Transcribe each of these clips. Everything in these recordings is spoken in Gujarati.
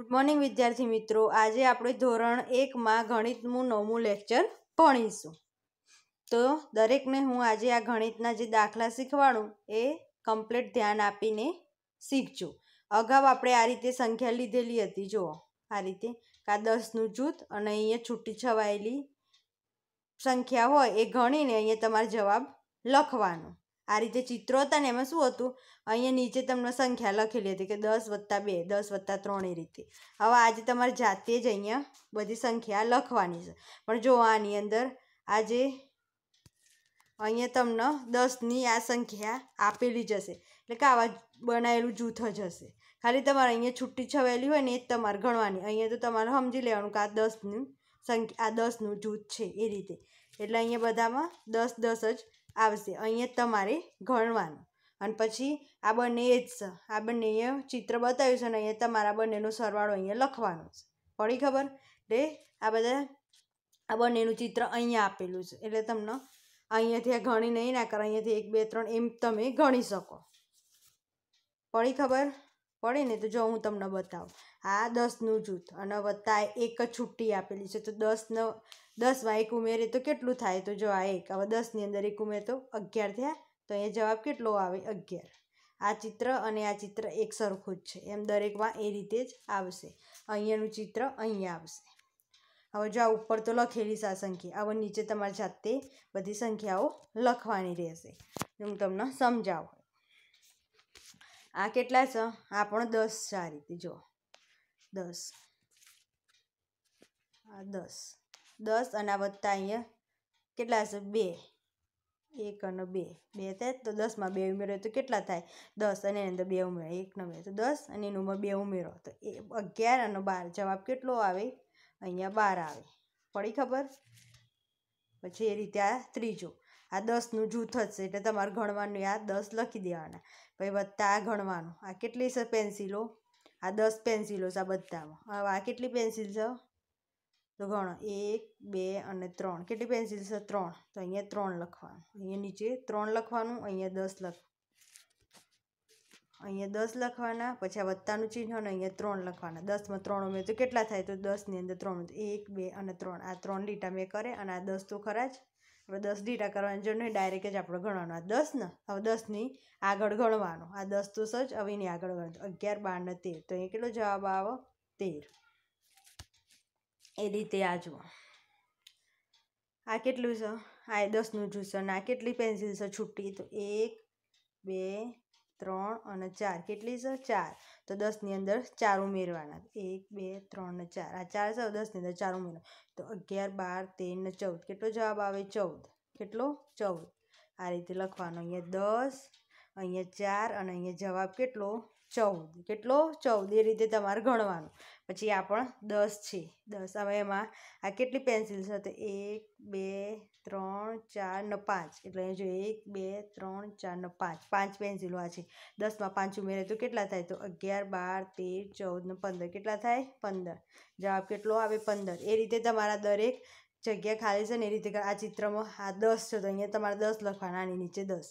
ગુડ મોર્નિંગ વિદ્યાર્થી મિત્રો આજે આપણે ધોરણ એકમાં ગણિતનું નવમું લેક્ચર ભણીશું તો દરેકને હું આજે આ ગણિતના જે દાખલા શીખવાડું એ કમ્પ્લીટ ધ્યાન આપીને શીખજો અગાઉ આપણે આ રીતે સંખ્યા લીધેલી હતી જુઓ આ રીતે કા દસનું જૂથ અને અહીંયા છૂટી છવાયેલી સંખ્યા હોય એ ગણીને અહીંયા તમારે જવાબ લખવાનો આ રીતે ચિત્રો હતા ને એમાં શું હતું અહીંયા નીચે તમને સંખ્યા લખેલી હતી કે દસ વત્તા બે દસ વત્તા ત્રણ એ રીતે હવે આજે તમારે જાતે જ અહીંયા બધી સંખ્યા લખવાની છે પણ જો આની અંદર આજે અહીંયા તમને દસની આ સંખ્યા આપેલી જશે એટલે કે આવા બનાવેલું જૂથ જ હશે ખાલી તમારે અહીંયા છુટ્ટી છવેલી હોય ને એ જ તમારે ગણવાની અહીંયા તો તમારે સમજી લેવાનું કે આ દસનું સંખ્યા આ દસનું જૂથ છે એ રીતે એટલે અહીંયા બધામાં દસ દસ જ આવશે અહીંયા તમારે ગણવાનું અને પછી આ બંને એ જ છે આ બંને ચિત્ર બતાવ્યું છે અને અહીંયા તમારા બંનેનો સરવાળો અહીંયા લખવાનો છે પડી ખબર એટલે આ બધા આ બંનેનું ચિત્ર અહીંયા આપેલું છે એટલે તમને અહીંયાથી આ ગણી નહીં ના કરો અહીંયાથી એક બે ત્રણ એમ તમે ગણી શકો પડી ખબર પડે ને તો જો હું તમને બતાવું આ દસનું જૂથ અને વત્તા એક જ છુટ્ટી આપેલી છે તો દસનો દસમાં એક ઉમેરે તો કેટલું થાય તો જો આ એક હવે દસની અંદર એક ઉમેર તો અગિયાર થયા તો અહીંયા જવાબ કેટલો આવે અગિયાર આ ચિત્ર અને આ ચિત્ર એક સરખું જ છે એમ દરેકમાં એ રીતે જ આવશે અહીંયાનું ચિત્ર અહીંયા આવશે હવે જો આ ઉપર તો લખેલી છે આ સંખ્યા હવે નીચે તમારી જાતે બધી સંખ્યાઓ લખવાની રહેશે હું તમને સમજાવું આ કેટલા છે આ પણ દસ છે આ રીતે જો દસ આ દસ દસ અને આ વત્તા અહીંયા કેટલા છે બે એક અને બે બે થાય તો દસમાં બે ઉમેરો તો કેટલા થાય દસ અને એની અંદર બે ઉમેરો એક નવે તો દસ અને એની ઉંમર બે ઉમેરો તો એ અગિયાર અને બાર જવાબ કેટલો આવે અહીંયા બાર આવે પડી ખબર પછી એ રીતે આ ત્રીજું આ દસનું જૂથ હશે એટલે તમારે ગણવાનું આ દસ લખી દેવાના પછી વત્તા આ ગણવાનું આ કેટલી છે પેન્સિલો આ દસ પેન્સિલો છે આ બધામાં હવે આ કેટલી પેન્સિલ છે તો ગણો એક બે અને ત્રણ કેટલી પેન્સિલ છે ત્રણ તો અહીંયા ત્રણ લખવાનું અહીંયા નીચે ત્રણ લખવાનું અહીંયા દસ લખ અહીંયા દસ લખવાના પછી આ વત્તાનું ચિહ્ન અને અહીંયા ત્રણ લખવાના દસમાં ત્રણ ઉમેર તો કેટલા થાય તો દસની અંદર ત્રણ એક બે અને ત્રણ આ ત્રણ લીટા મેં કરે અને આ દસ તો ખરા જ આપણે દસ ડીટા કરવાની જરૂર નહીં ડાયરેક્ટ જ આપણે ગણવાનો આ દસ હવે દસની આગળ ગણવાનો આ દસ તો સજ હવે એની આગળ ગણવાનું અગિયાર બાર ને તેર તો એ કેટલો જવાબ આવો તેર એ રીતે આ જુઓ આ કેટલું છે આ એ દસનું જૂસ છે આ કેટલી પેન્સિલ છે છૂટી તો એક બે ત્રણ અને ચાર કેટલી છે ચાર તો દસની અંદર ચાર ઉમેરવાના એક બે ત્રણ ને ચાર આ ચાર છે દસની અંદર ચાર ઉમેરવા તો અગિયાર બાર તેર ને ચૌદ કેટલો જવાબ આવે ચૌદ કેટલો ચૌદ આ રીતે લખવાનો અહીંયા દસ અહીંયા ચાર અને અહીંયા જવાબ કેટલો ચૌદ કેટલો ચૌદ એ રીતે તમારે ગણવાનું પછી આ પણ દસ છે દસ હવે એમાં આ કેટલી પેન્સિલ છે તો એક બે ત્રણ ચાર ને પાંચ એટલે જો એક બે ત્રણ ચાર ને પાંચ પાંચ પેન્સિલો આ છે દસમાં પાંચ ઉમેરે તો કેટલા થાય તો અગિયાર બાર તેર ચૌદ ને પંદર કેટલા થાય પંદર જવાબ કેટલો આવે પંદર એ રીતે તમારા દરેક જગ્યા ખાલી છે ને એ રીતે આ ચિત્રમાં આ દસ છે તો અહીંયા તમારે દસ લખવાના આની નીચે દસ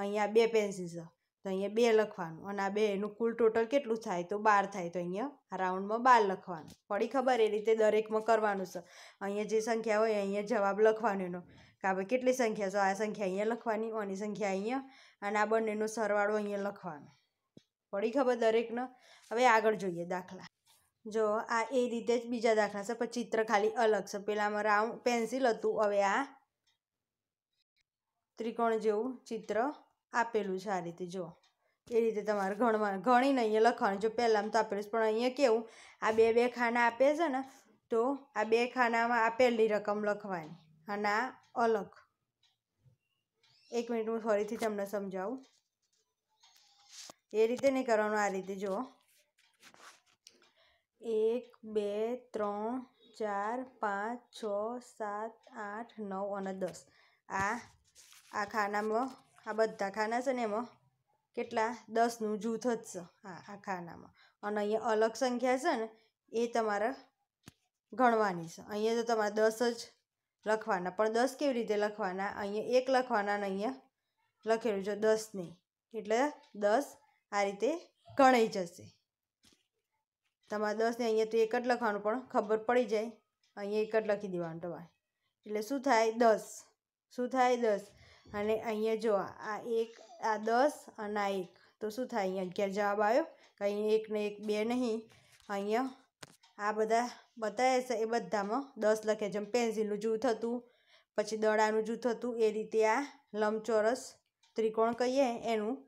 અહીંયા બે પેન્સિલ છે તો અહીંયા બે લખવાનું અને આ બેનું કુલ ટોટલ કેટલું થાય તો બાર થાય તો અહીંયા રાઉન્ડમાં બાર લખવાનું પડી ખબર એ રીતે દરેકમાં કરવાનું છે અહીંયા જે સંખ્યા હોય અહીંયા જવાબ લખવાનો એનો કે આપણે કેટલી સંખ્યા છે આ સંખ્યા અહીંયા લખવાની આની સંખ્યા અહીંયા અને આ બંનેનો સરવાળો અહીંયા લખવાનો પડી ખબર દરેકનો હવે આગળ જોઈએ દાખલા જો આ એ રીતે જ બીજા દાખલા છે પણ ચિત્ર ખાલી અલગ છે પહેલાંમાં રાઉન્ડ પેન્સિલ હતું હવે આ ત્રિકોણ જેવું ચિત્ર આપેલું છે આ રીતે જુઓ એ રીતે તમારે ગણવા ગણીને અહીંયા લખવાનું જો પહેલાં તો આપેલું પણ અહીંયા કેવું આ બે બે ખાના આપે છે ને તો આ બે ખાનામાં આપેલી રકમ લખવાની અને આ અલગ એક મિનિટ હું ફરીથી તમને સમજાવું એ રીતે નહીં કરવાનું આ રીતે જુઓ એક બે ત્રણ ચાર પાંચ છ સાત આઠ નવ અને દસ આ આ ખાનામાં આ બધા ખાના છે ને એમાં કેટલા દસનું જૂથ જ છે હા આ ખાનામાં અને અહીંયા અલગ સંખ્યા છે ને એ તમારે ગણવાની છે અહીંયા તો તમારે દસ જ લખવાના પણ દસ કેવી રીતે લખવાના અહીંયા એક લખવાના અને અહીંયા લખેલું છે દસની એટલે દસ આ રીતે ગણાઈ જશે તમારે દસને અહીંયા તો એક જ લખવાનું પણ ખબર પડી જાય અહીંયા એક જ લખી દેવાનું તમારે એટલે શું થાય દસ શું થાય દસ અને અહીંયા જો આ એક આ દસ અને આ એક તો શું થાય અહીંયા અગિયાર જવાબ આવ્યો કંઈ એક ને એક બે નહીં અહીંયા આ બધા બતાવે છે એ બધામાં દસ લખે જેમ પેન્સિલનું જૂથ હતું પછી દડાનું જૂથ હતું એ રીતે આ લંબચોરસ ત્રિકોણ કહીએ એનું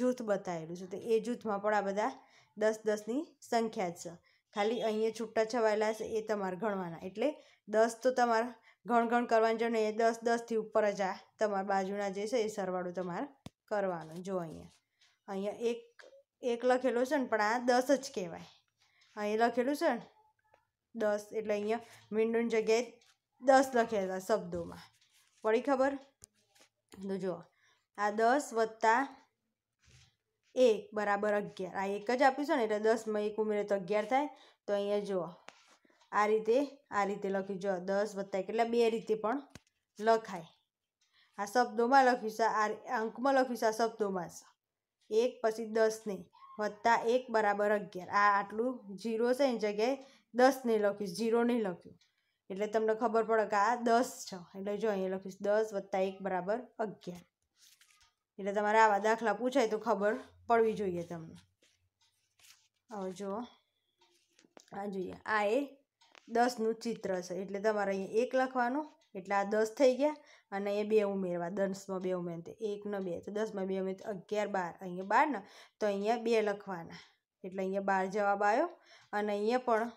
જૂથ બતાવેલું છે તો એ જૂથમાં પણ આ બધા દસ દસની સંખ્યા જ છે ખાલી અહીંયા છૂટા છવાયેલા છે એ તમારે ગણવાના એટલે દસ તો તમારા ઘણ ગણગણ કરવાની જરૂર એ દસ દસથી ઉપર જ આ તમારા બાજુના જે છે એ સરવાળું તમારે કરવાનું જો અહીંયા અહીંયા એક એક લખેલું છે ને પણ આ દસ જ કહેવાય અહીં લખેલું છે ને દસ એટલે અહીંયા મીંડુની જગ્યાએ દસ લખેલા શબ્દોમાં પડી ખબર તો જુઓ આ દસ વત્તા એક બરાબર અગિયાર આ એક જ આપ્યું છે ને એટલે દસમાં એક ઉમેરે તો અગિયાર થાય તો અહીંયા જુઓ આ રીતે આ રીતે લખી જો દસ વત્તા કેટલા બે રીતે પણ લખાય આ શબ્દોમાં લખીશ આ અંકમાં લખીશ આ શબ્દોમાં છે એક પછી દસને વત્તા એક બરાબર અગિયાર આ આટલું જીરો છે એની જગ્યાએ દસને લખીશ જીરો નહીં લખ્યું એટલે તમને ખબર પડે કે આ દસ છે એટલે જો અહીંયા લખીશ દસ વત્તા એક બરાબર અગિયાર એટલે તમારે આવા દાખલા પૂછાય તો ખબર પડવી જોઈએ તમને હવે જુઓ આ જોઈએ આ એ દસનું ચિત્ર છે એટલે તમારે અહીંયા એક લખવાનું એટલે આ દસ થઈ ગયા અને અહીંયા બે ઉમેરવા દસમાં બે ઉમેર તો એકનો બે તો દસમાં બે ઉમેર અગિયાર બાર અહીંયા બાર ને તો અહીંયા બે લખવાના એટલે અહીંયા બાર જવાબ આવ્યો અને અહીંયા પણ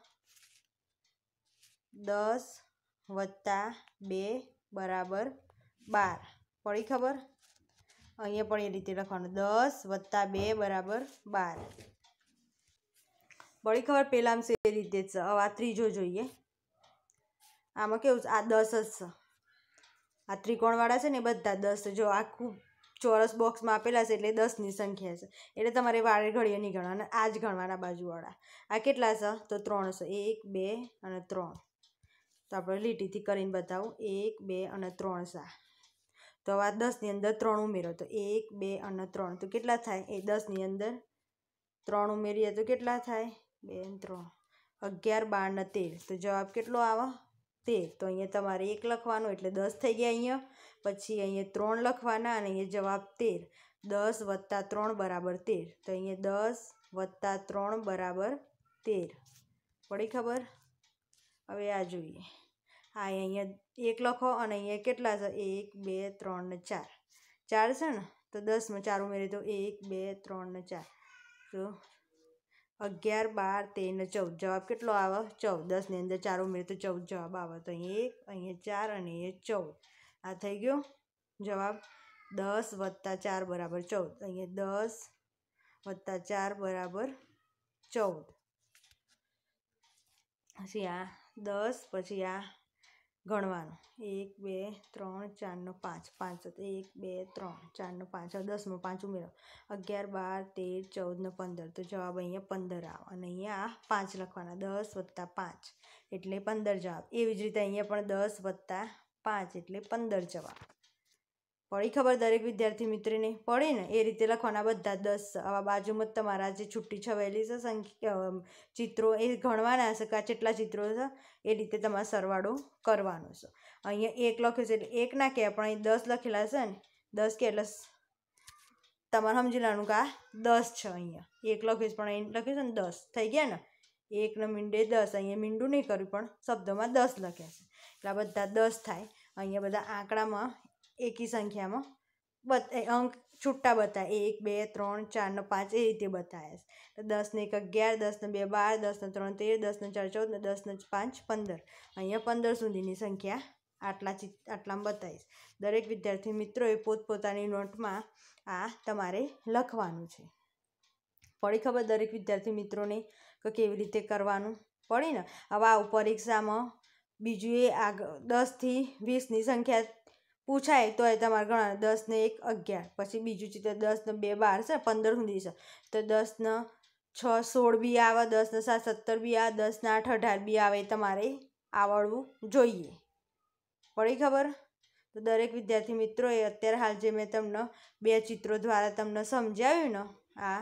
દસ વત્તા બે બરાબર બાર પડી ખબર અહીંયા પણ એ રીતે લખવાનું દસ વત્તા બે બરાબર બાર બળી ખબર પહેલાં આમ એ રીતે જ છે હવે આ ત્રીજો જોઈએ આમાં કેવું છે આ દસ જ છે આ ત્રિકોણવાળા છે ને બધા દસ જો આ ખૂબ ચોરસ બોક્સમાં આપેલા છે એટલે દસની સંખ્યા છે એટલે તમારે વાળે ઘડીએ નહીં ગણવાના આ જ ગણવાના બાજુવાળા આ કેટલા છે તો ત્રણ છે એક બે અને ત્રણ તો આપણે લીટીથી કરીને બતાવું એક બે અને ત્રણ સા તો આ દસની અંદર ત્રણ ઉમેરો તો એક બે અને ત્રણ તો કેટલા થાય એ દસની અંદર ત્રણ ઉમેરીએ તો કેટલા થાય બે ત્રણ અગિયાર બારને તેર તો જવાબ કેટલો આવે તેર તો અહીંયા તમારે એક લખવાનો એટલે દસ થઈ ગયા અહીંયા પછી અહીંયા ત્રણ લખવાના અને અહીંયા જવાબ તેર દસ વત્તા ત્રણ બરાબર તેર તો અહીંયા દસ વત્તા ત્રણ બરાબર તેર પડી ખબર હવે આ જોઈએ હા અહીંયા એક લખો અને અહીંયા કેટલા છે એક બે ત્રણ ને ચાર ચાર છે ને તો દસમાં ચાર ઉમેરી તો એક બે ત્રણ ને ચાર જો અગિયાર બાર તેર ને ચૌદ જવાબ કેટલો આવે ચૌદ દસની અંદર ચાર ઉમેર તો ચૌદ જવાબ આવે તો અહીં એક અહીંયા ચાર અને અહીંયા ચૌદ આ થઈ ગયો જવાબ દસ વત્તા ચાર બરાબર ચૌદ અહીંયા દસ વત્તા ચાર બરાબર ચૌદ પછી આ દસ પછી આ ગણવાનું એક બે ત્રણ ચારનો પાંચ પાંચ એક બે ત્રણ ચારનો પાંચ હવે દસમો પાંચ ઉમેરો અગિયાર બાર તેર ચૌદનો પંદર તો જવાબ અહીંયા પંદર આવે અને અહીંયા પાંચ લખવાના દસ વત્તા પાંચ એટલે પંદર જવાબ એવી જ રીતે અહીંયા પણ દસ વત્તા પાંચ એટલે પંદર જવાબ પડી ખબર દરેક વિદ્યાર્થી મિત્રને પડે ને એ રીતે લખવાના બધા દસ આવા બાજુમાં તમારા જે છુટ્ટી છવેલી છે સંખ્યા ચિત્રો એ ગણવાના છે કે જેટલા ચિત્રો છે એ રીતે તમારે સરવાળો કરવાનો છે અહીંયા એક લખ્યું છે એટલે એક ના કે પણ અહીં દસ લખેલા છે ને દસ કે એટલે તમારે સમજી લેવાનું કે આ દસ છે અહીંયા એક લખ્યું છે પણ અહીં લખ્યું છે ને દસ થઈ ગયા ને એકને મીંડે દસ અહીંયા મીંડું નહીં કર્યું પણ શબ્દોમાં દસ લખ્યા છે એટલે બધા દસ થાય અહીંયા બધા આંકડામાં એકી સંખ્યામાં બત અંક છૂટા બતાવે એક બે ત્રણ ચાર પાંચ એ રીતે બતાવે દસને એક અગિયાર દસને બે બાર દસને ત્રણ તેર દસને ચાર ચૌદ ને દસને પાંચ પંદર અહીંયા પંદર સુધીની સંખ્યા આટલા ચિ આટલામાં બતાવીશ દરેક વિદ્યાર્થી મિત્રોએ પોતપોતાની નોટમાં આ તમારે લખવાનું છે પડી ખબર દરેક વિદ્યાર્થી મિત્રોને કે કેવી રીતે કરવાનું પડી ને હવે આ પરીક્ષામાં બીજું એ આગ દસથી વીસની સંખ્યા પૂછાય તો એ તમારે ગણવાનું દસને એક અગિયાર પછી બીજું ચિત્ર દસને બે બાર છે પંદર સુધી છે તો દસને છ સોળ બી આવે દસને સાત સત્તર બી આવે દસને આઠ અઢાર બી આવે તમારે આવડવું જોઈએ પડી ખબર તો દરેક વિદ્યાર્થી મિત્રોએ અત્યારે હાલ જે મેં તમને બે ચિત્રો દ્વારા તમને સમજાવ્યું ને આ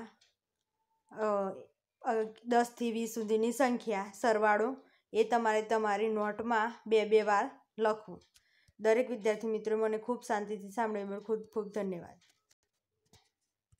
દસથી વીસ સુધીની સંખ્યા સરવાળો એ તમારે તમારી નોટમાં બે બે વાર લખવું દરેક વિદ્યાર્થી મિત્રો મને ખૂબ શાંતિથી સાંભળ્યું એમાં ખૂબ ખૂબ ધન્યવાદ